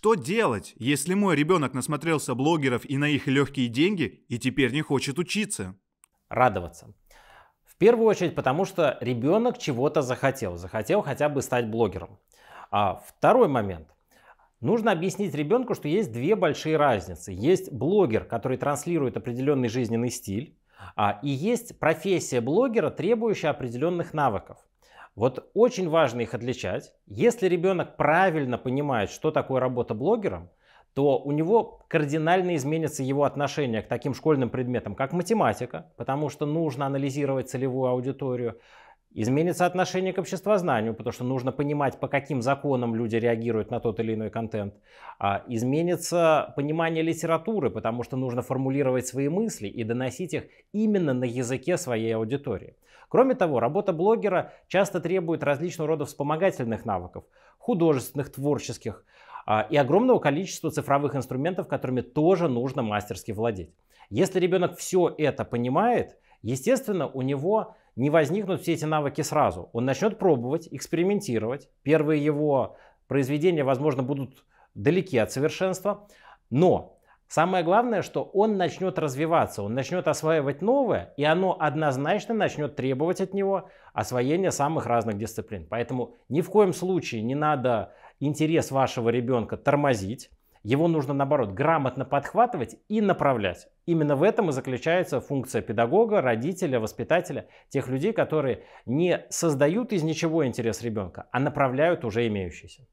Что делать, если мой ребенок насмотрелся блогеров и на их легкие деньги и теперь не хочет учиться? Радоваться. В первую очередь, потому что ребенок чего-то захотел. Захотел хотя бы стать блогером. А второй момент. Нужно объяснить ребенку, что есть две большие разницы. Есть блогер, который транслирует определенный жизненный стиль, а, и есть профессия блогера, требующая определенных навыков. Вот очень важно их отличать. Если ребенок правильно понимает, что такое работа блогером, то у него кардинально изменится его отношение к таким школьным предметам, как математика, потому что нужно анализировать целевую аудиторию, Изменится отношение к обществознанию, потому что нужно понимать, по каким законам люди реагируют на тот или иной контент. А, изменится понимание литературы, потому что нужно формулировать свои мысли и доносить их именно на языке своей аудитории. Кроме того, работа блогера часто требует различного рода вспомогательных навыков, художественных, творческих а, и огромного количества цифровых инструментов, которыми тоже нужно мастерски владеть. Если ребенок все это понимает, естественно, у него не возникнут все эти навыки сразу. Он начнет пробовать, экспериментировать. Первые его произведения, возможно, будут далеки от совершенства. Но самое главное, что он начнет развиваться, он начнет осваивать новое, и оно однозначно начнет требовать от него освоения самых разных дисциплин. Поэтому ни в коем случае не надо интерес вашего ребенка тормозить. Его нужно, наоборот, грамотно подхватывать и направлять. Именно в этом и заключается функция педагога, родителя, воспитателя, тех людей, которые не создают из ничего интерес ребенка, а направляют уже имеющийся.